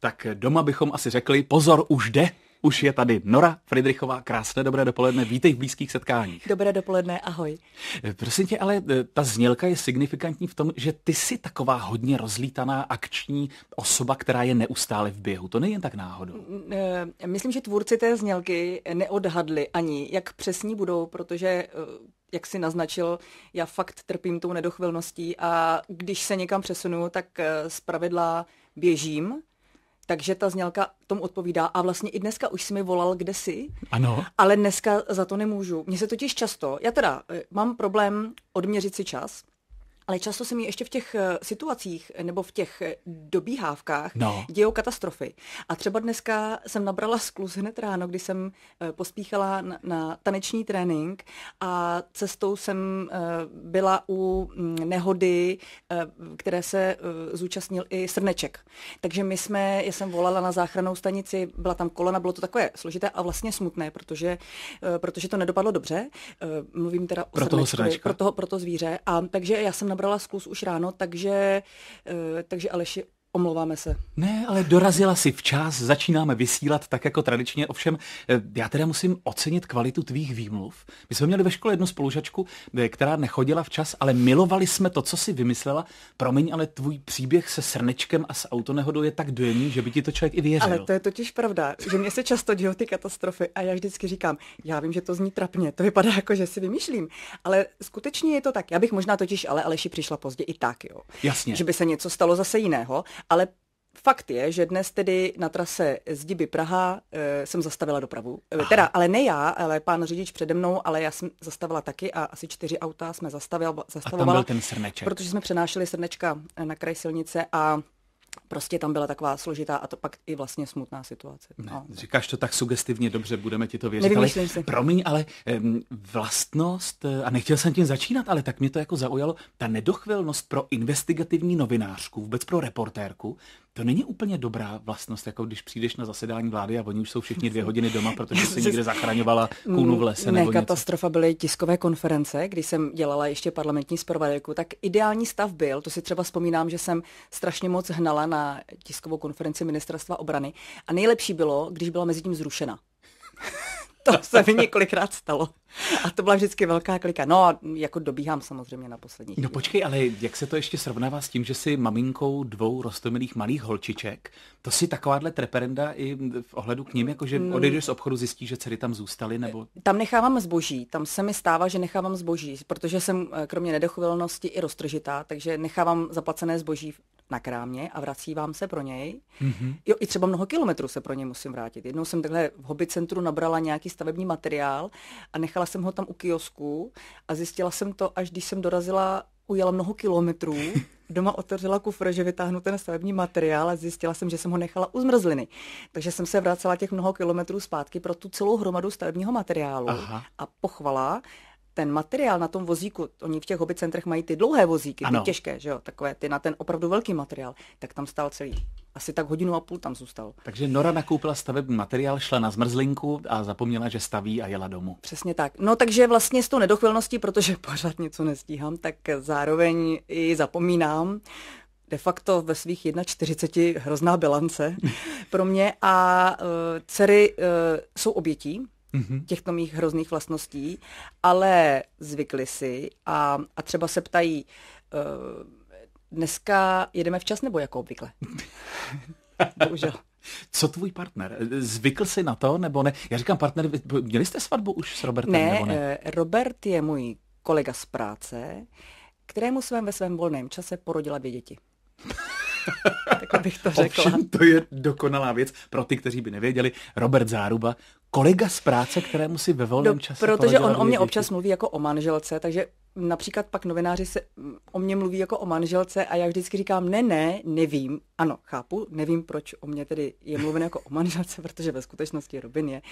Tak doma bychom asi řekli, pozor, už jde. Už je tady Nora Friedrichová, krásné dobré dopoledne, vítej v blízkých setkáních. Dobré dopoledne, ahoj. Eh, prosím tě, ale eh, ta znělka je signifikantní v tom, že ty jsi taková hodně rozlítaná akční osoba, která je neustále v běhu. To není jen tak náhodou. Mm, mm, eh, myslím, že tvůrci té znělky neodhadli ani, jak přesní budou, protože jak si naznačil, já fakt trpím tou nedochvilností a když se někam přesunu, tak pravidla běžím, takže ta znělka tomu odpovídá. A vlastně i dneska už jsi mi volal, kde jsi. Ano. Ale dneska za to nemůžu. Mně se totiž často, já teda eh, mám problém odměřit si čas, ale často se mi ještě v těch eh, situacích eh, nebo v těch eh, dobíhávkách no. dějou katastrofy. A třeba dneska jsem nabrala skluz hned ráno, kdy jsem pospíchala na, na taneční trénink a cestou jsem byla u mm, nehody, které se zúčastnil i Srneček. Takže my jsme, já jsem volala na záchranou stanici, byla tam kolona, bylo to takové složité a vlastně smutné, protože, protože to nedopadlo dobře. Mluvím teda o pro srnečku, toho srnečka. pro, toho, pro to zvíře. A takže já jsem nabrala sklus už ráno, takže, eh, takže Aleši Omlouváme se. Ne, ale dorazila si včas, začínáme vysílat tak jako tradičně. Ovšem, eh, já teda musím ocenit kvalitu tvých výmluv. My jsme měli ve škole jednu spolužačku, eh, která nechodila včas, ale milovali jsme to, co si vymyslela. Promiň, ale tvůj příběh se srnečkem a s autonehodou je tak dojemný, že by ti to člověk i věřil. Ale to je totiž pravda, že mě se často dějí ty katastrofy a já vždycky říkám, já vím, že to zní trapně, to vypadá jako, že si vymýšlím, ale skutečně je to tak. Já bych možná totiž ale Aleši přišla pozdě i tak, jo. Jasně. Že by se něco stalo zase jiného, ale Fakt je, že dnes tedy na trase z Diby Praha e, jsem zastavila dopravu. E, Teda, ale ne já, ale pán řidič přede mnou, ale já jsem zastavila taky a asi čtyři auta jsme zastavila. zastavovala. A tam byl ten srneček. Protože jsme přenášeli srnečka eh, na kraj silnice a prostě tam byla taková složitá a to pak i vlastně smutná situace. Ne, no. Říkáš to tak sugestivně, dobře, budeme ti to věřit. Nevím, ale, si. Promiň, ale vlastnost, eh, a nechtěl jsem tím začínat, ale tak mě to jako zaujalo, ta nedochvilnost pro investigativní novinářku, vůbec pro reportérku, to není úplně dobrá vlastnost, jako když přijdeš na zasedání vlády a oni už jsou všichni dvě hodiny doma, protože se někde zachraňovala kůnu v lese. Ne, nebo katastrofa něco. byly tiskové konference, když jsem dělala ještě parlamentní zpravodajku, tak ideální stav byl, to si třeba vzpomínám, že jsem strašně moc hnala na tiskovou konferenci ministerstva obrany a nejlepší bylo, když byla mezi tím zrušena to se mi několikrát stalo. A to byla vždycky velká klika. No a jako dobíhám samozřejmě na poslední. No počkej, ale jak se to ještě srovnává s tím, že jsi maminkou dvou rostomilých malých holčiček? To si takováhle treperenda i v ohledu k ním, jako že mm. odejdeš z obchodu, zjistí, že dcery tam zůstaly? Eh, nebo? Tam nechávám zboží. Tam se mi stává, že nechávám zboží, protože jsem eh, kromě nedochovilnosti i roztržitá, takže nechávám zaplacené zboží na krámě a vrací vám se pro něj. Mm-hmm. Jo, i třeba mnoho kilometrů se pro něj musím vrátit. Jednou jsem takhle v hobby centru nabrala nějaký stavební materiál a nechala jsem ho tam u kiosku a zjistila jsem to, až když jsem dorazila, ujela mnoho kilometrů, doma otevřela kufr, že vytáhnu ten stavební materiál a zjistila jsem, že jsem ho nechala u zmrzliny. Takže jsem se vracela těch mnoho kilometrů zpátky pro tu celou hromadu stavebního materiálu Aha. a pochvala ten materiál na tom vozíku, oni v těch hobby centrech mají ty dlouhé vozíky, ano. ty těžké, že jo, takové ty na ten opravdu velký materiál, tak tam stál celý asi tak hodinu a půl tam zůstal. Takže Nora nakoupila stavební materiál, šla na zmrzlinku a zapomněla, že staví a jela domů. Přesně tak. No takže vlastně s tou nedochvilností, protože pořád něco nestíhám, tak zároveň i zapomínám de facto ve svých 41 hrozná bilance pro mě a uh, dcery uh, jsou obětí mm-hmm. těchto mých hrozných vlastností, ale zvykli si a, a třeba se ptají, uh, dneska jedeme včas nebo jako obvykle? Bohužel. Co tvůj partner? Zvykl si na to nebo ne? Já říkám partner, měli jste svatbu už s Robertem ne, nebo ne? Eh, Robert je můj kolega z práce, kterému jsem ve svém volném čase porodila dvě děti. tak bych to řekla. Ovšem, to je dokonalá věc pro ty, kteří by nevěděli. Robert Záruba, kolega z práce, kterému si ve volném no, čase Protože on o mě občas mluví jako o manželce, takže například pak novináři se mm, o mě mluví jako o manželce a já vždycky říkám, ne, ne, nevím. Ano, chápu, nevím, proč o mě tedy je mluvené jako o manželce, protože ve skutečnosti Robin je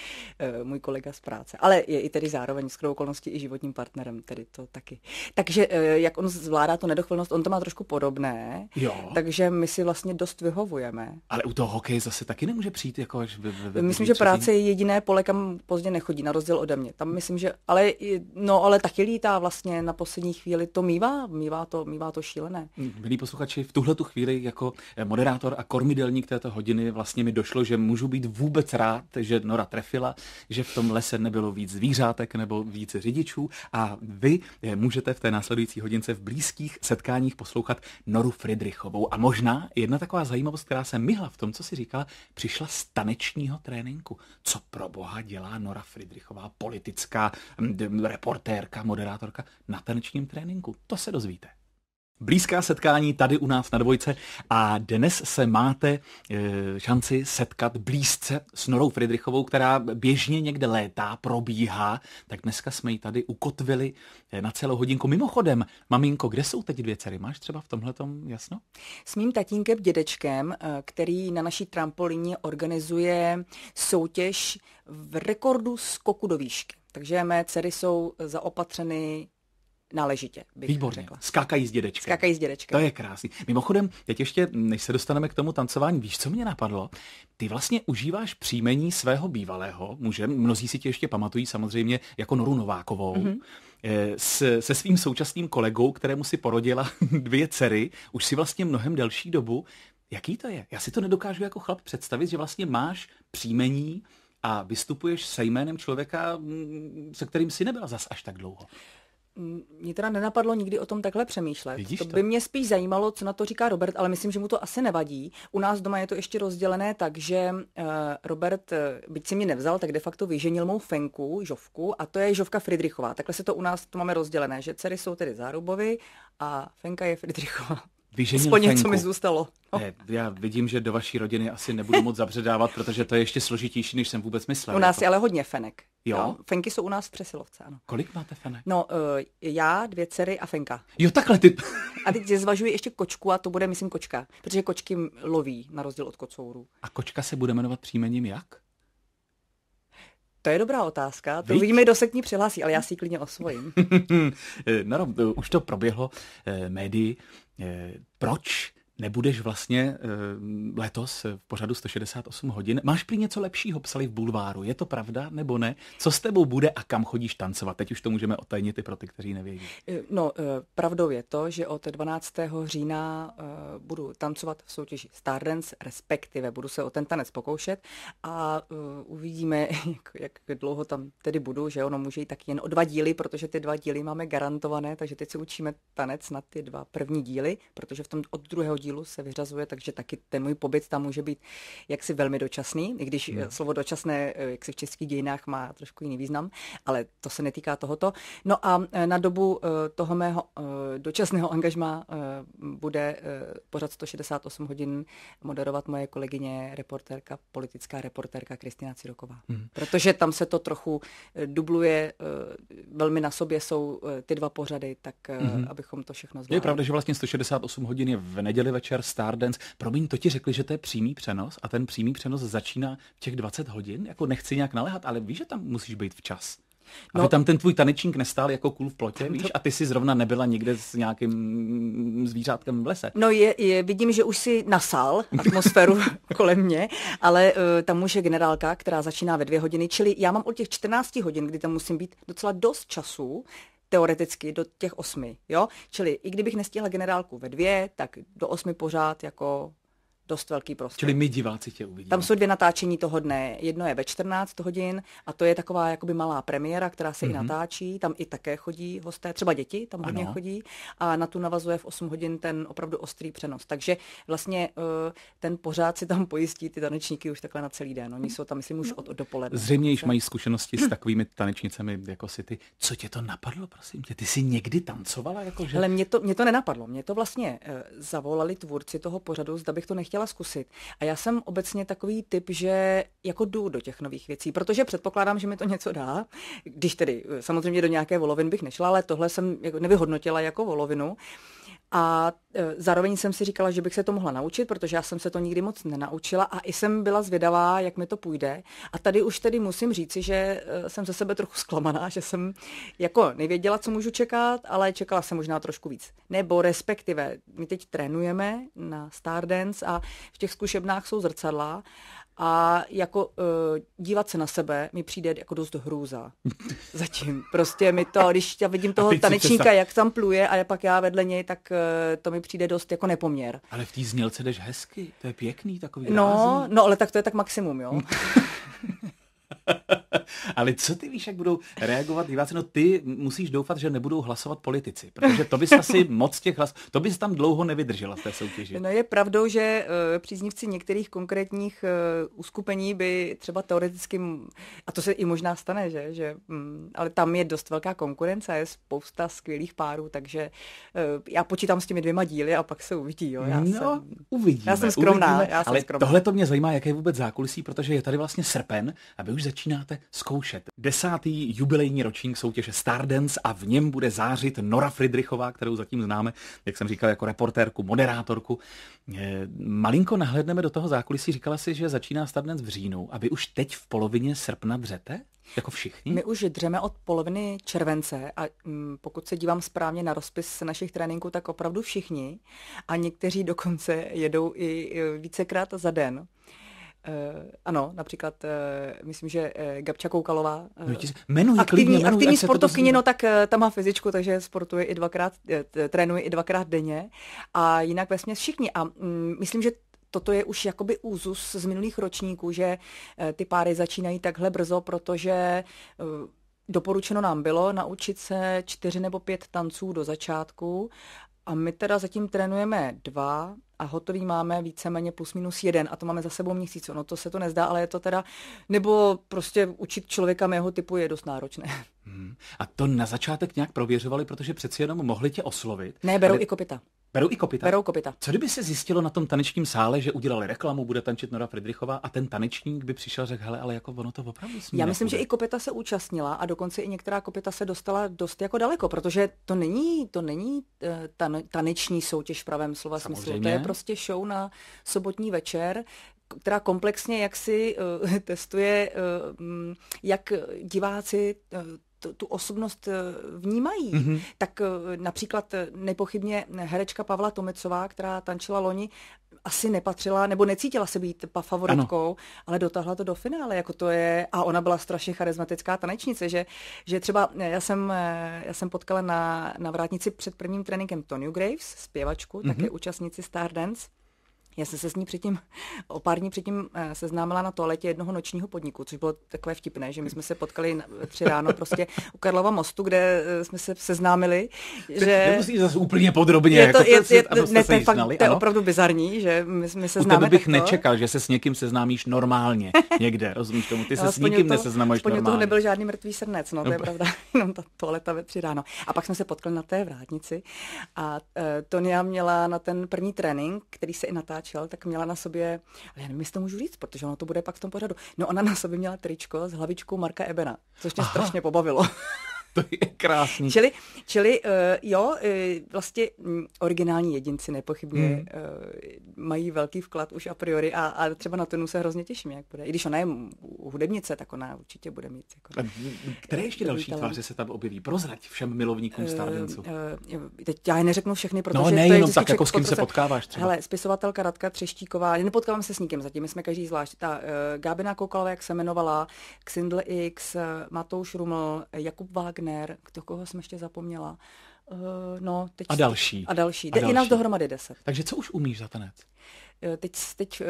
uh, můj kolega z práce, ale je i tedy zároveň s okolností i životním partnerem, tedy to taky. Takže uh, jak on zvládá tu nedochvilnost, on to má trošku podobné, jo. takže my si vlastně dost vyhovujeme. Ale u toho hokeje zase taky nemůže přijít jako až ve, ve, ve Myslím, že práce je jediné pole, kam pozdě nechodí, na rozdíl ode mě. Tam myslím, že, ale, no, ale taky lítá vlastně na poslední chvíli to mývá, mývá to, mývá to šílené. Milí posluchači, v tuhle tu chvíli jako eh, moderátor a kormidelník této hodiny vlastně mi došlo, že můžu být vůbec rád, že Nora trefila, že v tom lese nebylo víc zvířátek nebo víc řidičů a vy eh, můžete v té následující hodince v blízkých setkáních poslouchat Noru Friedrichovou. A možná jedna taková zajímavost, která se myhla v tom, co si říkala, přišla z tanečního tréninku. Co pro boha dělá Nora Friedrichová, politická mm, reportérka, moderátorka na tanečním tréninku. To se dozvíte. Blízká setkání tady u nás na dvojce a dnes se máte e, šanci setkat blízce s Norou Friedrichovou, která běžně někde létá, probíhá, tak dneska jsme ji tady ukotvili eh, na celou hodinku. Mimochodem, maminko, kde jsou teď dvě dcery? Máš třeba v tomhle tom jasno? S mým tatínkem dědečkem, eh, který na naší trampolíně organizuje soutěž v rekordu skoku do výšky. Takže mé dcery jsou zaopatřeny náležitě, bych Výborně. řekla. Skákají z dědečkem. Skákají z dědečkem. To je krásný. Mimochodem, teď ještě, než se dostaneme k tomu tancování, víš, co mě napadlo? Ty vlastně užíváš příjmení svého bývalého muže, mnozí si tě ještě pamatují samozřejmě jako Noru Novákovou, mm-hmm. Eh, se, se svým současným kolegou, kterému si porodila dvě dcery, už si vlastně mnohem delší dobu. Jaký to je? Já si to nedokážu jako chlap představit, že vlastně máš příjmení a vystupuješ se jménem člověka, mm, se kterým si nebyla zas až tak dlouho. Mě teda nenapadlo nikdy o tom takhle přemýšlet. Vidíš to, to by mě spíš zajímalo, co na to říká Robert, ale myslím, že mu to asi nevadí. U nás doma je to ještě rozdělené tak, že uh, Robert, eh, byť si mě nevzal, tak de facto vyženil mou fenku, Žovku, a to je Žovka Fridrichová. Takhle se to u nás to máme rozdělené, že dcery jsou tedy zárubovy a fenka je Fridrichová vyženil Aspoň něco mi zůstalo. Oh. Ne, já vidím, že do vaší rodiny asi nebudu moc zabředávat, protože to je ještě složitější, než jsem vůbec myslel. U nás jako- je ale hodně fenek. Jo? jo? Fenky jsou u nás v Přesilovce, ano. Kolik máte fenek? No, uh, já, dvě dcery a fenka. Jo, takhle ty. a teď zvažuji ještě kočku a to bude, myslím, kočka, protože kočky loví, na rozdíl od kocourů. A kočka se bude jmenovat příjmením jak? To je dobrá otázka. To Víč? uvidíme, kdo se k ní přihlásí, ale já si ji klidně osvojím. Eh, no, no, už to proběhlo eh, médii. Eh, proč nebudeš vlastně uh, letos v pořadu 168 hodin. Máš prý něco lepšího, psali v bulváru. Je to pravda nebo ne? Co s tebou bude a kam chodíš tancovat? Teď už to můžeme otajnit i pro ty, kteří nevědí. Eh, no, eh, pravdou je to, že od 12. října uh, budu tancovat v soutěži Stardance, respektive budu se o ten tanec pokoušet a uh, uvidíme, jak, jak dlouho tam tedy budu, že ono může jít tak jen o dva díly, protože ty dva díly máme garantované, takže teď se učíme tanec na ty dva první díly, protože v tom od druhého dílu se vyřazuje, takže taky ten můj pobyt tam může být jaksi velmi dočasný, i když no. slovo dočasné eh, si v českých dějinách má trošku jiný význam, ale to se netýká tohoto. No a eh, na dobu toho mého dočasného angažma bude pořád 168 hodin moderovat moje kolegyně reportérka, politická reportérka Kristina Ciroková. Mm. Protože tam se to trochu dubluje, velmi na sobě jsou ty dva pořady, tak mm. abychom to všechno zvládli. Je pravda, že vlastně 168 hodin je v neděli večer Stardance. Promiň, to ti řekli, že to je přímý přenos a ten přímý přenos začíná v těch 20 hodin? Jako nechci nějak naléhat, ale víš, že tam musíš být včas. No, aby tam ten tvůj tanečník nestál jako kůl v plotě, no to... víš, a ty si zrovna nebyla někde s nějakým zvířátkem v lese. No je, je, vidím, že už si nasál atmosféru kolem mě, ale uh, tam už je generálka, která začíná ve dvě hodiny, čili já mám od těch 14 hodin, kdy tam musím být docela dost času, teoreticky do těch osmi, jo? Čili i kdybych nestihla generálku ve dvě, tak do osmi pořád jako dost velký prostor. Čili my diváci tě uvidíme. Tam jsou dvě natáčení toho dne. Jedno je ve 14 hodin a to je taková jakoby malá premiéra, která se mm-hmm. i mhm. natáčí. Tam i také chodí hosté, třeba děti tam hodně ano. chodí a na tu navazuje v 8 hodin ten opravdu ostrý přenos. Takže vlastně eh, ten pořád si tam pojistí ty tanečníky už takhle na celý den. Oni jsou tam, myslím, už od, od dopoledne. Zřejmě již mají zkušenosti s takovými tanečnicemi jako si ty. Co tě to napadlo, prosím tě? Ty jsi někdy tancovala? Jako, že... Ale mě to, mě to nenapadlo. Mě to vlastně eh, zavolali tvůrci toho pořadu, zda bych to nechtěl chtěla zkusit. A já jsem obecně takový typ, že jako jdu do těch nových věcí, protože předpokládám, že mi to něco dá. Když tedy eh, samozřejmě do nějaké volovin bych nešla, ale tohle jsem jako nevyhodnotila jako volovinu. A eh, zároveň jsem si říkala, že bych se to mohla naučit, protože já jsem se to nikdy moc nenaučila a i jsem byla zvědavá, jak mi to půjde. A tady už tedy musím říci, že eh, jsem ze sebe trochu zklamaná, že jsem jako nevěděla, co můžu čekat, ale čekala jsem možná trošku víc. Nebo respektive, my teď trénujeme na Stardance a v těch zkušebnách jsou zrcadla a jako uh, dívat se na sebe mi přijde jako dost hrůza. Zatím. Prostě mi to, když já vidím toho tanečníka, jak tam pluje a pak já vedle něj, tak uh, to mi přijde dost jako nepoměr. Ale v té znělce jdeš hezky, to je pěkný takový No, rázný. no ale tak to je tak maximum, jo. Ale co ty víš, jak budou reagovat diváci? No ty musíš doufat, že nebudou hlasovat politici, protože to bys asi moc těch hlas, to bys tam dlouho nevydržela v té soutěži. No je pravdou, že uh, příznivci některých konkrétních uh, uskupení by třeba teoreticky, a to se i možná stane, že, že um, ale tam je dost velká konkurence, je spousta skvělých párů, takže uh, já počítám s těmi dvěma díly a pak se uvidí. Jo. Já no, jsem, uvidíme. Já jsem skromná. Uvidíme, já jsem ale tohle to mě zajímá, jaké je vůbec zákulisí, protože je tady vlastně srpen a vy už začínáte zkoušet. Desátý jubilejní ročník soutěže Stardance a v něm bude zářit Nora Fridrichová, kterou zatím známe, jak jsem říkal, jako reportérku, moderátorku. Eh, malinko nahledneme do toho zákulisí. Říkala si, že začíná Stardance v říjnu a vy už teď v polovině srpna dřete? Jako všichni? My už dřeme od poloviny července a m, mm, pokud se dívám správně na rozpis našich tréninků, tak opravdu všichni a někteří dokonce jedou i vícekrát za den. Uh, ano, například, uh, myslím, že uh, Gabča Koukalová. Uh, no, jmenuji, aktivní klidně, jmenuji, aktivní sportovkyně, no tak uh, ta má fyzičku, takže sportuje i dvakrát, uh, trénuje i dvakrát denně. A jinak ve všichni. A um, myslím, že toto je už jakoby úzus z minulých ročníků, že uh, ty páry začínají takhle brzo, protože uh, Doporučeno nám bylo naučit se čtyři nebo pět tanců do začátku a my teda zatím trénujeme dva a hotový máme víceméně plus minus jeden a to máme za sebou měsíc. No to se to nezdá, ale je to teda, nebo prostě učit člověka mého typu je dost náročné. Hmm. A to na začátek nějak prověřovali, protože přeci jenom mohli tě oslovit. Ne, berou ale... i kopita. Berou i kopita? Berou kopita. Co kdyby se zjistilo na tom tanečním sále, že udělali reklamu, bude tančit Nora Fridrichová a ten tanečník by přišel a řekl, hele, ale jako ono to opravdu smí. Já myslím, že i kopita se účastnila a dokonce i některá kopita se dostala dost jako daleko, protože to není, to není eh, taneční soutěž v pravém slova Samozřejmě. smyslu. To je prostě show na sobotní večer, která komplexně jak si uh, eh, testuje, uh, jak diváci uh, tu, tu osobnost eh, vnímají. Mm-hmm. Tak eh, například eh, nepochybně herečka Pavla Tomecová, která tančila loni, asi nepatřila nebo necítila se být favoritkou, ano. ale dotáhla to do finále, jako to je, a ona byla strašně charismatická tanečnice, že, že třeba já jsem, já jsem potkala na, na vrátnici před prvním tréninkem Tony Graves, zpěvačku, mm-hmm. také mhm. účastnici Stardance, já jsem se s ní předtím, o pár dní předtím eh, seznámila na toaletě jednoho nočního podniku, což bylo takové vtipné, že my jsme se potkali tři ráno prostě u Karlova mostu, kde eh, jsme se seznámili. Že... Nemusí zase úplně podrobně. Je jako to, jako je, je, je, ne, ten fakt, to je opravdu bizarní, že my, my se známe. bych takto. nečekal, že se s někým seznámíš normálně někde, rozumíš tomu? Ty se s nikým neseznamuješ normálně. toho nebyl žádný mrtvý srnec, no to je pravda, jenom ta toaleta ve tři ráno. A pak jsme se potkali na té vrátnici a uh, Tonia měla na ten první trénink, který se i natáčel natáčel, tak měla na sobě, ale já nevím, jestli to můžu říct, protože ono to bude pak v tom pořadu. No ona na sobě měla tričko s hlavičkou Marka Ebena, což mě Aha. strašně pobavilo. to je krásný. Čili, čili uh, jo, uh, vlastně um, originální jedinci nepochybně hmm. uh, mají velký vklad už a priori a, a třeba na to se hrozně těším, jak bude. I když ona je hudebnice, tak ona určitě bude mít. Jako, Které ještě další tváře se tam objeví? Prozrať všem milovníkům uh, Uh, uh, teď já je neřeknu všechny, protože no, ne, to je no tak, jako s kým se potkáváš třeba. Hele, spisovatelka Radka Třeštíková, nepotkávám se s nikým zatím, my jsme každý zvlášť. Ta uh, Gábina Koukalová, jak se jmenovala, Xindl X, uh, Matouš Ruml, Jakub Wagner, Wagner, kdo koho jsem ještě zapomněla. Uh, no, teď a další. A další. A další. I nás dohromady deset. Takže co už umíš za tanec? Eh, teď, teď eh,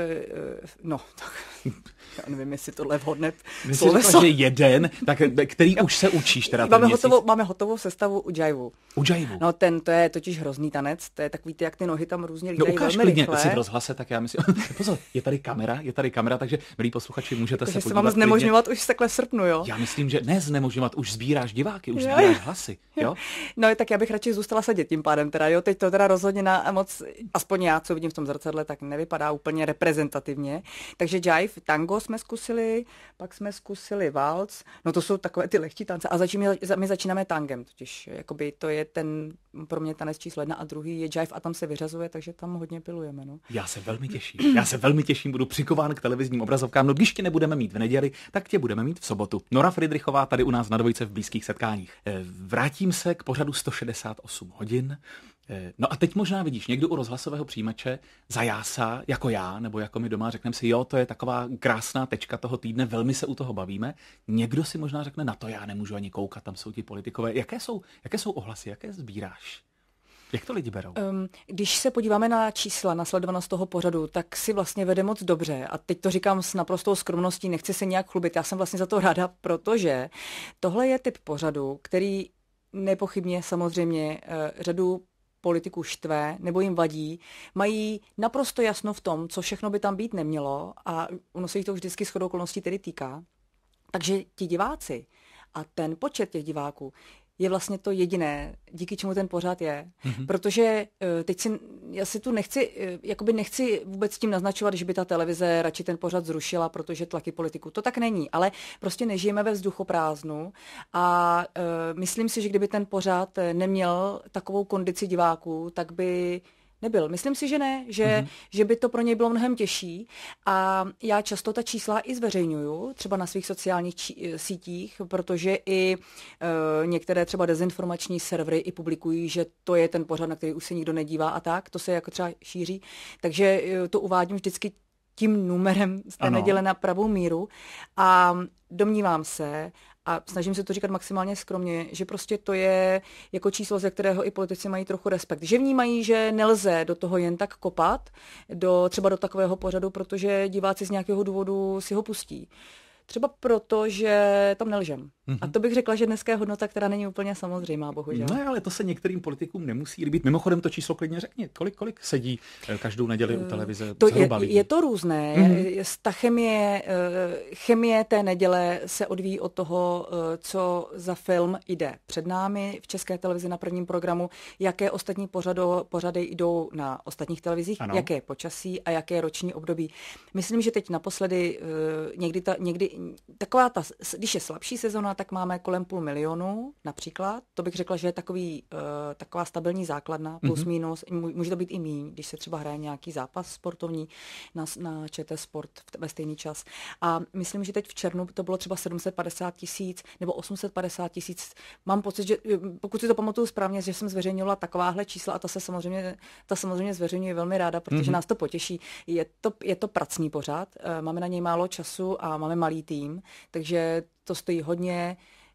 eh, no, tak, já nevím, jestli tohle je vhodné Když sloveso. Řekla, jako, že jeden, tak který už se učíš teda máme hotovou, máme hotovou sestavu u Jaivu. U Jaivu. No ten, to je totiž hrozný tanec, to je takový ty, jak ty nohy tam různě no, lítají no, ukáž velmi klidně, rychle. si v rozhlase, tak já myslím, pozor, je tady kamera, je tady kamera, takže milí posluchači, můžete tak, jako, se podívat. se mám znemožňovat klidně. už takhle v srpnu, jo? Já myslím, že ne znemožňovat, už sbíráš diváky, už sbíráš hlasy, jo? No tak já bych radši zůstala sedět tím pádem teda, jo, teď to teda rozhodně na moc, aspoň já, co vidím v tom zrcadle, tak ne nevypadá úplně reprezentativně. Takže jive, tango jsme zkusili, pak jsme zkusili valc, no to jsou takové ty lehčí tance a začí, my začínáme tangem, totiž jakoby to je ten pro mě tanec číslo jedna a druhý je jive a tam se vyřazuje, takže tam hodně pilujeme. No. Já se velmi těším, já se velmi těším, budu přikován k televizním obrazovkám, no když tě nebudeme mít v neděli, tak tě budeme mít v sobotu. Nora Friedrichová tady u nás na dvojce v blízkých setkáních. Eh, vrátím se k pořadu 168 hodin. Eh, no a teď možná vidíš, někdo u rozhlasového přijímače zajásá, jako já, nebo jako my doma, řekneme si, jo, to je taková krásná tečka toho týdne, velmi se u toho bavíme. Někdo si možná řekne, na to já nemůžu ani koukat, tam jsou ti politikové. Jaké jsou, jaké jsou ohlasy, jaké sbíráš? Jak to lidi berou? Um, když se podíváme na čísla, na sledovanost toho pořadu, tak si vlastně vede moc dobře. A teď to říkám s naprostou skromností, nechci se nějak chlubit. Já jsem vlastně za to ráda, protože tohle je typ pořadu, který nepochybně samozřejmě eh, řadu politiku štve nebo jim vadí, mají naprosto jasno v tom, co všechno by tam být nemělo a ono se jich to vždycky shodou okolností tedy týká. Takže ti diváci a ten počet těch diváků je vlastně to jediné, díky čemu ten pořád je. Mm-hmm. Protože eh, teď si, já si tu nechci, eh, jakoby nechci vůbec tím naznačovat, že by ta televize radši ten pořád zrušila, protože tlaky politiku, To tak není, ale prostě nežijeme ve vzduchoprázdnu a uh, myslím si, že kdyby ten pořád neměl takovou kondici diváků, tak by Nebyl. Myslím si, že ne, že, mm-hmm. že by to pro něj bylo mnohem těžší. A já často ta čísla i zveřejňuju, třeba na svých sociálních či- eh, sítích, protože i e, některé třeba dezinformační servery i publikují, že to je ten pořad, na který už se nikdo nedívá a tak. To se jako třeba šíří. Takže e, to uvádím vždycky tím numerem z té ano. neděle na pravou míru. A domnívám se, a snažím se to říkat maximálně skromně, že prostě to je jako číslo, ze kterého i politici mají trochu respekt. Že vnímají, že nelze do toho jen tak kopat, do, třeba do takového pořadu, protože diváci z nějakého důvodu si ho pustí. Třeba proto, že tam nelžem. Mm-hmm. A to bych řekla, že dneska je hodnota, která není úplně samozřejmá, bohužel. No, ale to se některým politikům nemusí líbit. Mimochodem, to číslo klidně řekni. Kolik, kolik sedí eh, každou neděli u eh, televize? To je, je to různé. Mm-hmm. Ta chemie, eh, chemie té neděle se odvíjí od toho, co za film jde před námi v České televizi na prvním programu, jaké ostatní pořado, pořady jdou na ostatních televizích, ano. jaké je počasí a jaké je roční období. Myslím, že teď naposledy někdy, ta, někdy taková ta, když je slabší sezona, tak máme kolem půl milionu například. To bych řekla, že je takový, uh, taková stabilní základna, plus mm-hmm. minus. Může to být i míň, když se třeba hraje nějaký zápas sportovní na, na ČT Sport v, ve stejný čas. A myslím, že teď v červnu to bylo třeba 750 tisíc nebo 850 tisíc. Mám pocit, že eh, pokud si to pamatuju správně, že jsem zveřejnila takováhle čísla a ta se samozřejmě, ta samozřejmě zveřejňuje velmi ráda, protože mm-hmm. nás to potěší. Je to, je to pracný pořád, eh, máme na něj málo času a máme malý tým, takže to stojí hodně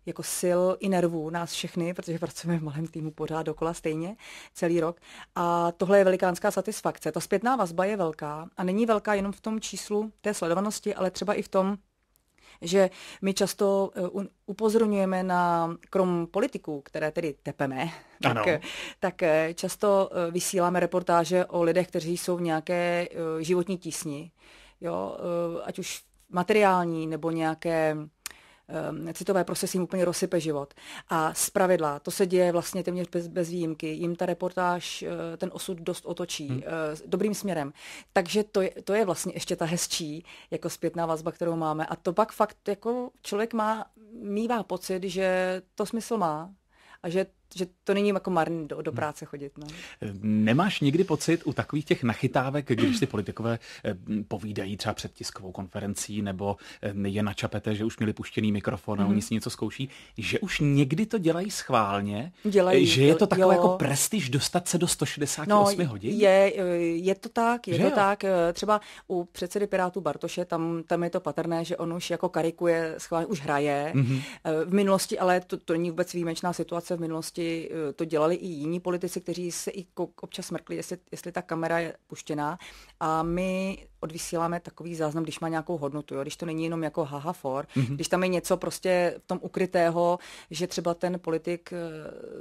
jako sil i nervů nás všechny, protože pracujeme v malém týmu pořád dokola stejně celý rok. A tohle je velikánská satisfakce. Ta zpětná vazba je velká a není velká jenom v tom číslu té sledovanosti, ale třeba i v tom, že my často eh, upozorňujeme na, krom politiků, které tedy tepeme, tak, eh, tak eh, často vysíláme reportáže o lidech, kteří jsou v nějaké životní tísni, jo, ať už materiální nebo nějaké Ehm, citové procesy jim úplně rozsype život. A z pravidla, to se děje vlastně téměř bez, bez výjimky, jim ta reportáž eh, ten osud dost otočí hmm. Eh, dobrým směrem. Takže to je, to je vlastně ještě ta hezčí jako zpětná vazba, kterou máme. A to pak fakt jako člověk má, mývá pocit, že to smysl má a že že to není jako marný do, do hmm. práce chodit. No. Eh, nemáš nikdy pocit u takových těch nachytávek, když si politikové eh, povídají třeba před tiskovou konferencí nebo eh, je načapete, že už měli puštěný mikrofon a oni hmm. si něco zkouší, že už někdy to dělají schválně, dělají, že je to takové jo. jako prestiž dostat se do 168 no, hodin? Je, je to tak, je že to jo? tak. Třeba u předsedy Pirátů Bartoše, tam, tam je to patrné, že on už jako karikuje, schválně už hraje. Mm-hmm. V minulosti, ale to, to není vůbec výjimečná situace, v minulosti minulosti eh, to dělali i jiní politici, kteří se i občas smrkli, jestli, jestli ta kamera je puštěná. A my odvysíláme takový záznam, když má nějakou hodnotu, jo? když to není jenom jako haha for, mm-hmm. když tam je něco prostě v tom ukrytého, že třeba ten politik eh,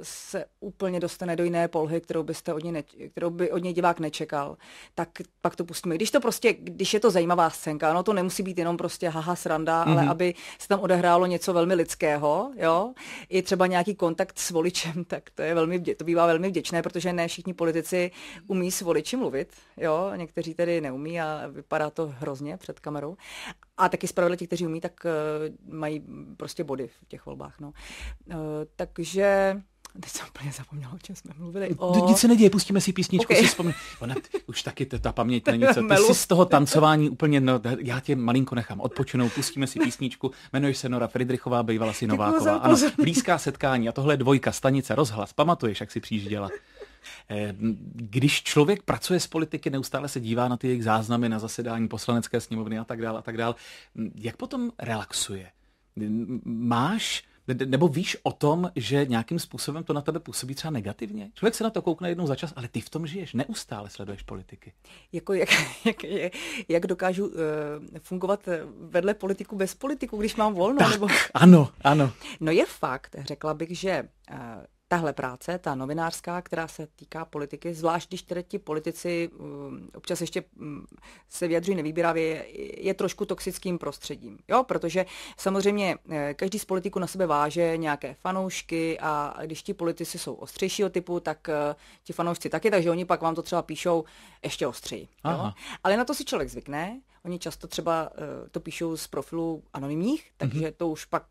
se úplně dostane do jiné polhy, kterou, byste od něj ne, kterou by od něj divák nečekal, tak pak to pustíme. Když to prostě, když je to zajímavá scénka, no to nemusí být jenom prostě haha sranda, mm-hmm. ale mhm. aby se tam odehrálo něco velmi lidského, jo, i třeba nějaký kontakt s voličem, tak to je velmi, to bývá velmi vděčné, protože ne všichni politici umí s voliči mluvit, jo, někteří tedy neumí a vypadá to hrozně před kamerou. A taky zpravidla ti, kteří umí, tak eh, mají prostě body v těch volbách. No. Eh, takže Teď jsem úplně zapomněla, o čem jsme mluvili. O... Nic se neděje, pustíme si písničku, okay. si vzpomně... Ona, už taky ta, ta paměť není co. Ty jsi z toho tancování úplně, no, já tě malinko nechám odpočinout, pustíme si písničku. Jmenuješ se Nora Fridrichová, bývala si Nováková. Ano, blízká setkání a tohle je dvojka, stanice, rozhlas. Pamatuješ, jak si přijížděla? Eh, když člověk pracuje s politiky, neustále se dívá na ty jejich záznamy na zasedání poslanecké sněmovny a tak dále a tak dále, hm, jak potom relaxuje? Hm, máš nebo víš o tom, že nějakým způsobem to na tebe působí třeba negativně? Člověk se na to koukne jednou za čas, ale ty v tom žiješ, neustále sleduješ politiky. Jako jak, jak, jak dokážu uh, fungovat vedle politiku bez politiku, když mám volno? Tak, nebo... Ano, ano. No je fakt, řekla bych, že uh, tahle práce, ta novinářská, která se týká politiky, zvlášť když tedy ti politici um, občas ještě um, se vyjadřují nevýběravě, je, je trošku toxickým prostředím. Jo, protože samozřejmě eh, každý z politiků na sebe váže nějaké fanoušky a když ti politici jsou ostřejšího typu, tak uh, ti fanoušci taky, takže oni pak vám to třeba píšou ještě ostřeji. Ale na to si člověk zvykne Oni často třeba eh, to píšou z profilu anonymních, takže mm-hmm. to už pak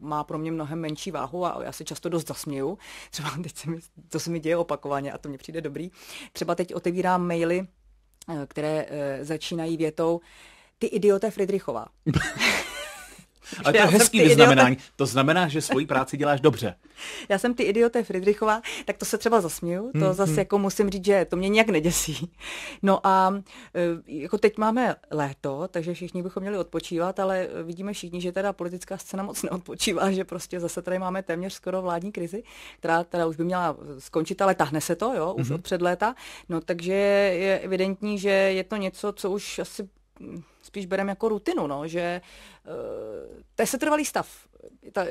má pro mě mnohem menší váhu a já se často dost zasměju. Třeba teď se mi, to se mi děje opakovaně a to mě přijde dobrý. Třeba teď otevírám maily, eh, které eh, začínají větou ty idiote Friedrichová. Ale to je hezký vyznamenání. Idiote... To znamená, že svoji práci děláš dobře. Já jsem ty idioté Friedrichová, tak to se třeba zasměju. To hmm zase hmm. jako musím říct, že to mě nějak neděsí. No a e, jako teď máme léto, takže všichni bychom měli odpočívat, ale e, vidíme všichni, že teda politická scéna moc neodpočívá, že prostě zase tady máme téměř skoro vládní krizi, která teda už by měla e, skončit, ale tahne se to, jo, už hmm od předléta. No takže je evidentní, že je to něco, co už asi spíš bereme jako rutinu, no, že eh, to je setrvalý stav. Ta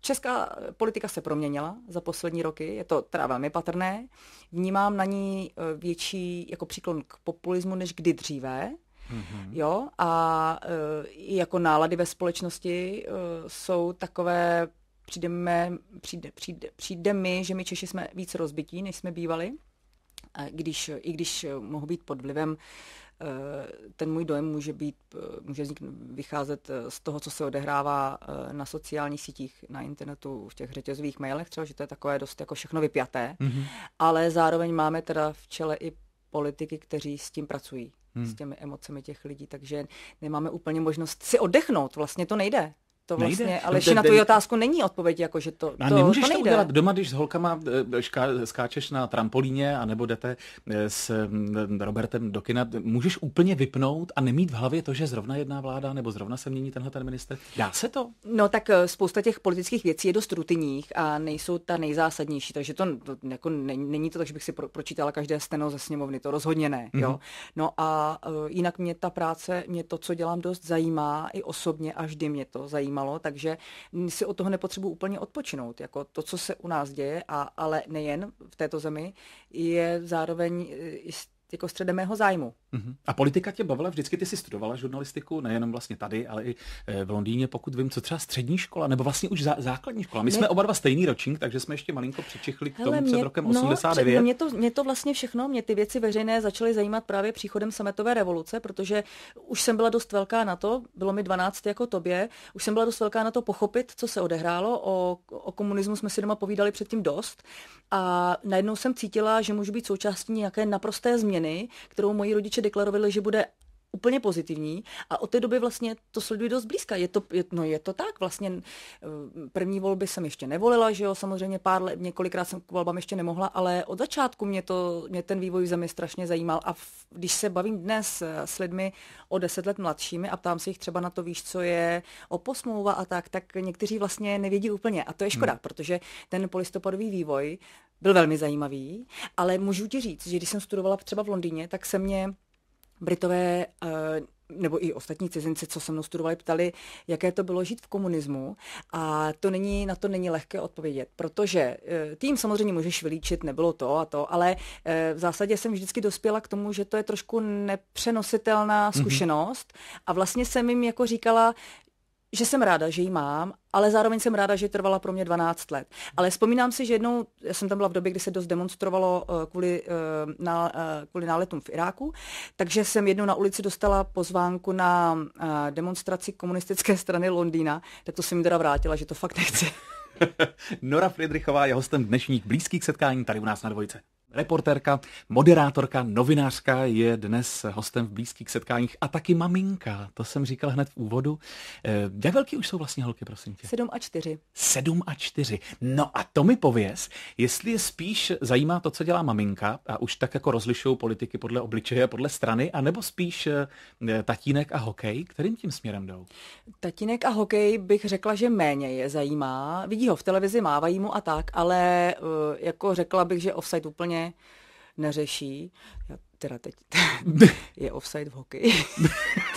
česká politika se proměnila za poslední roky, je to teda velmi patrné. Vnímám na ní eh, větší jako příklon k populismu než kdy dříve. Mm-hmm. Jo, a eh, i jako nálady ve společnosti jsou takové, mé, přijde, přijde, přijde mi, že my Češi jsme víc rozbití, než jsme bývali když, i když mohu být pod vlivem Eh, ten můj dojem může být, eh, může vycházet eh, z toho, co se odehrává na sociálních sítích, na internetu, v těch řetězových mailech třeba, že to je takové dost jako všechno vypjaté, mm-hmm. ale zároveň máme teda v čele i politiky, kteří s tím pracují, mm. s těmi emocemi těch lidí, takže nemáme úplně možnost si oddechnout, vlastně to nejde to vlastně, nejde. ale no, ještě na tvoji otázku není odpověď, jako že to, a to, nemůžeš to, nejde. to udělat doma, když s holkama eh, ška, skáčeš na trampolíně a nebo jdete eh, s mm, Robertem do kina, můžeš úplně vypnout a nemít v hlavě to, že zrovna jedná vláda nebo zrovna se mění tenhle ten minister. Dá se to? No tak eh, spousta těch politických věcí je dost rutinních a nejsou ta nejzásadnější, takže to, to jako není to tak, že bych si pro, pročítala každé steno ze sněmovny, to rozhodně ne. Mm-hmm. Jo? Mhm. No a jinak mě ta práce, mě to, co dělám, dost zajímá i osobně, a vždy mě to zajímá zajímalo, takže si od toho nepotřebuji úplně odpočinout. Jako to, co se u nás děje, a, ale nejen v této zemi, je zároveň eh, jako středem mého zájmu. Mhm. A politika tě bavila vždycky, ty jsi studovala žurnalistiku, nejenom vlastně tady, ale i e, v Londýně, pokud vím, co třeba střední škola, nebo vlastně už zá, základní škola. My ne... jsme oba dva stejný ročník, takže jsme ještě malinko přičichli k tomu Hele, mě, před rokem no, 89. Před, mě, to, mě to vlastně všechno, mě ty věci veřejné začaly zajímat právě příchodem sametové revoluce, protože už jsem byla dost velká na to, bylo mi 12 jako tobě, už jsem byla dost velká na to pochopit, co se odehrálo, o, o komunismu jsme si doma povídali předtím dost a najednou jsem cítila, že můžu být součástí nějaké naprosté změny, kterou moji rodiče deklarovali, že bude úplně pozitivní a od té doby vlastně to sleduji dost blízka. Je to, je, no je to tak, vlastně eh, první volby jsem ještě nevolila, že jo, samozřejmě pár let, několikrát jsem k volbám ještě nemohla, ale od začátku mě, to, mě ten vývoj v zemi strašně zajímal a v, když se bavím dnes eh, s lidmi o deset let mladšími a ptám se jich třeba na to, víš, co je o posmlouva a tak, tak někteří vlastně nevědí úplně a to je škoda, hmm. protože ten polistopadový vývoj byl velmi zajímavý, ale můžu ti říct, že když jsem studovala třeba v Londýně, tak se mě Britové eh, nebo i ostatní cizinci, co se mnou studovali, ptali, jaké to bylo žít v komunismu. A to není, na to není lehké odpovědět, protože eh, tým samozřejmě můžeš vylíčit, nebylo to a to, ale eh, v zásadě jsem vždycky dospěla k tomu, že to je trošku nepřenositelná mhm. zkušenost. Mm-hmm. A vlastně jsem jim jako říkala, že jsem ráda, že ji mám, ale zároveň jsem ráda, že trvala pro mě 12 let. Ale vzpomínám si, že jednou, já jsem tam byla v době, kdy se dost demonstrovalo eh, kvůli, eh, na, eh, kvůli náletům v Iráku, takže jsem jednou na ulici dostala pozvánku na demonstraci komunistické strany Londýna, tak to jsem mi teda vrátila, že to fakt nechci. Nora Friedrichová je hostem dnešních blízkých setkání tady u nás na dvojce. Reportérka, moderátorka, novinářka je dnes hostem v blízkých setkáních a taky maminka. To jsem říkal hned v úvodu. Eh, jak velký už jsou vlastně holky, prosím tě? Sedm a čtyři. Sedm a čtyři. No a to mi pověz, jestli je spíš zajímá to, co dělá maminka a už tak jako rozlišují politiky podle obličeje a podle strany, anebo spíš eh, tatínek a hokej, kterým tím směrem jdou? Tatínek a hokej bych řekla, že méně je zajímá. Vidí ho v televizi, mávají mu a tak, ale eh, jako řekla bych, že offside úplně neřeší. Já teda teď je offside v hokeji.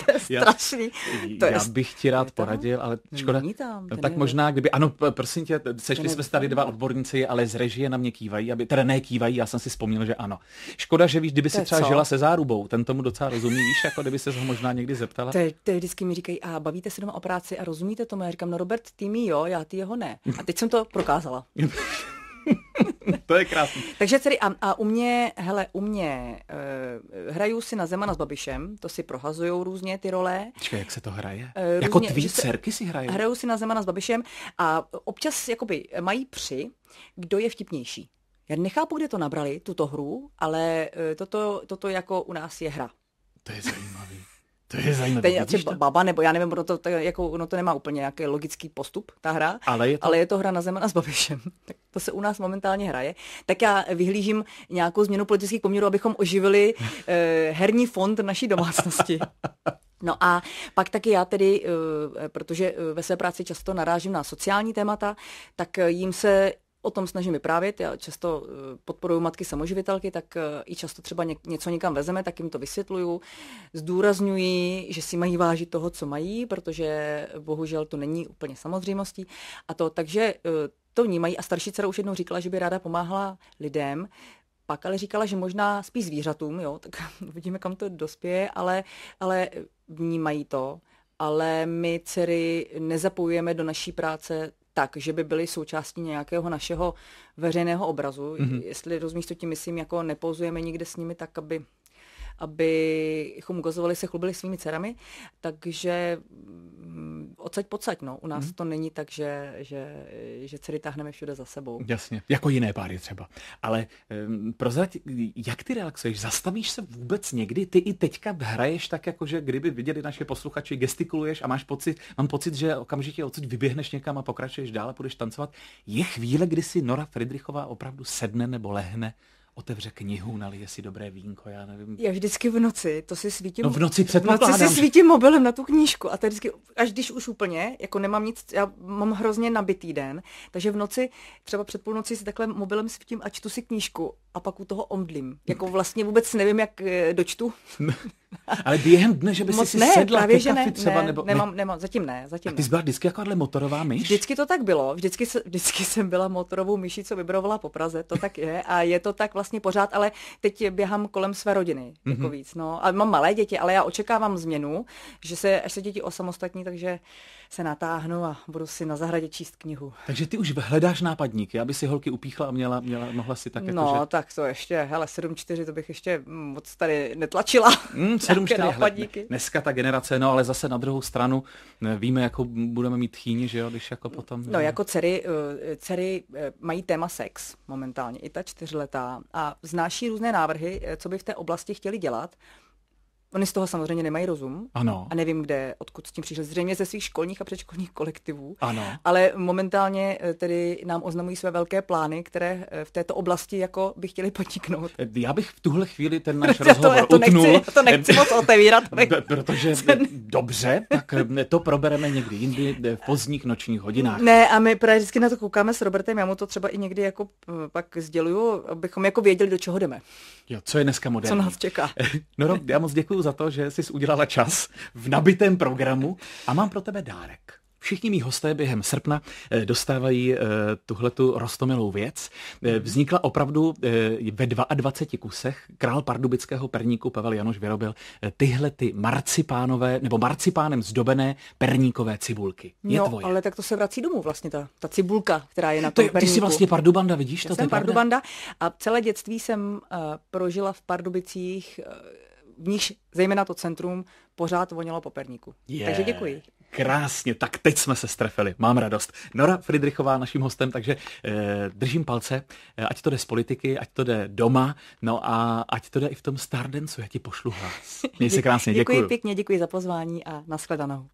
to je strašný. Já, to je, já bych ti rád poradil, tam? ale no, škoda. Není tam, no, tak je možná, kdyby, ano, prosím tě, sešli jsme tady dva odborníci, ale z režie na mě kývají, aby, teda ne kývají, já jsem si vzpomněl, že ano. Škoda, že víš, kdyby si třeba co? žila se zárubou, ten tomu docela rozumí, víš, jako kdyby se ho možná někdy zeptala. To, to vždycky mi říkají, a bavíte se doma o práci a rozumíte tomu? Já říkám, no Robert, ty mi jo, já ty jeho ne. A teď jsem to prokázala. to je krásný. Takže dcery, a, a u mě, hele, u mě uh, hrajou si na Zemana s Babišem, to si prohazují různě ty role. Čekaj, jak se to hraje? E, různě, jako tvý dcerky si hrajou? Hrajou si na Zemana s Babišem a občas jakoby mají při, kdo je vtipnější. Já nechápu, kde to nabrali, tuto hru, ale uh, toto, toto jako u nás je hra. To je zajímavý. To je zajímavé. Ten, třeba to? baba, nebo já nevím, ono to, to, jako, ono to nemá úplně nějaký logický postup, ta hra, ale je to, ale je to hra na Zemana s Babišem. Tak to se u nás momentálně hraje. Tak já vyhlížím nějakou změnu politických poměrů, abychom oživili eh, herní fond naší domácnosti. No a pak taky já tedy, eh, protože eh, ve své práci často narážím na sociální témata, tak jim se o tom snažím vyprávět. Já často eh, podporuji matky samoživitelky, tak eh, i často třeba něco někam vezeme, tak jim to vysvětluju. Zdůrazňuji, že si mají vážit toho, co mají, protože bohužel to není úplně samozřejmostí. A to, takže eh, to vnímají. A starší dcera už jednou říkala, že by ráda pomáhala lidem, pak ale říkala, že možná spíš zvířatům, jo, tak uvidíme, kam to dospěje, ale, ale vnímají to ale my dcery nezapojujeme do naší práce tak, že by byly součástí nějakého našeho veřejného obrazu. Mm-hmm. Jestli rozumíš, co tím myslím, jako nepouzujeme nikde s nimi tak, aby abychom ukazovali se chlubili svými dcerami, takže mm, odsaď podsaď, no. U nás hmm. to není tak, že, že, že dcery táhneme všude za sebou. Jasně, jako jiné páry třeba. Ale um, prozrať, jak ty relaxuješ? Zastavíš se vůbec někdy? Ty i teďka hraješ tak, jako že kdyby viděli naše posluchači, gestikuluješ a máš pocit, mám pocit, že okamžitě odsaď vyběhneš někam a pokračuješ dál a půjdeš tancovat. Je chvíle, kdy si Nora Friedrichová opravdu sedne nebo lehne otevře knihu, nalije si dobré vínko, já nevím. Já vždycky v noci, to si svítím. No v noci před V noci si svítím mobilem na tu knížku a to vždycky, až když už úplně, jako nemám nic, já mám hrozně nabitý den, takže v noci, třeba před půlnoci si takhle mobilem svítím a čtu si knížku a pak u toho omdlím. Jako vlastně vůbec nevím, jak eh, dočtu. Ale během dne, že by Moc si ne, sedla právě, ke že ne, třeba? Ne, nebo, nemám, ne. nemám, zatím ne. Zatím a ty jsi byla vždycky jakováhle motorová myš? Vždycky to tak bylo. Vždycky, vždycky jsem byla motorovou myší, co vybrovala po Praze. To tak je. A je to tak vlastně pořád, ale teď běhám kolem své rodiny. Mm-hmm. Jako mhm. víc. No. A mám malé děti, ale já očekávám změnu, že se, až se děti osamostatní, takže se natáhnu a budu si na zahradě číst knihu. Takže ty už hledáš nápadníky, aby si holky upíchla a měla, měla mohla si tak jako, No, že... tak to ještě, hele, 7-4, to bych ještě moc tady netlačila. Mm, 7-4, dneska ta generace, no ale zase na druhou stranu, víme, jako budeme mít chýni, že jo, když jako potom... No, jako dcery, eh, dcery eh, mají téma sex momentálně, i ta čtyřletá a znáší různé návrhy, eh, co by v té oblasti chtěli dělat. Oni z toho samozřejmě nemají rozum. Ano. A nevím, kde, odkud s tím přišli. Zřejmě ze svých školních a předškolních kolektivů. Ano. Ale momentálně eh, tedy nám oznamují své velké plány, které eh, v této oblasti jako by chtěli potiknout. Eh, já bych v tuhle chvíli ten náš Protože rozhovor to, já to utnul. Nechci, já to nechci moc otevírat. Protože dobře, tak to probereme někdy jindy v pozdních nočních hodinách. Ne, a my právě vždycky na to koukáme s Robertem, já mu to třeba i někdy jako pak sděluju, abychom jako věděli, do čeho jdeme. Jo, co je dneska moderní? Co nás čeká? No, já moc děkuji za to, že jsi udělala čas v nabitém programu a mám pro tebe dárek. Všichni mý hosté během srpna eh, dostávají eh, tuhletu rostomilou věc. Eh, vznikla opravdu ve 22 kusech. Král pardubického perníku Pavel Janoš vyrobil tyhle ty marcipánové, nebo marcipánem zdobené perníkové cibulky. Je no, tvoje. ale tak to se vrací domů vlastně, ta, ta cibulka, která je na tom to, perníku. Ty jsi vlastně pardubanda, vidíš Já to? jsem to pardubanda a celé dětství jsem uh, prožila v Pardubicích uh, v níž zejména to centrum pořád vonělo po perníku. Yeah. Takže děkuji. Krásně, tak teď jsme se strefili, mám radost. Nora Fridrichová naším hostem, takže eh, držím palce, eh, ať to jde z politiky, ať to jde doma, no a ať to jde i v tom Stardencu, já ti pošlu hlas. Měj se krásně, děkuji. Děkuji pěkně, děkuji za pozvání a nashledanou.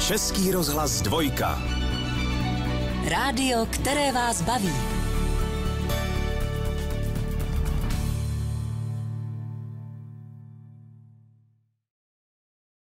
Český rozhlas dvojka. Rádio, které vás baví.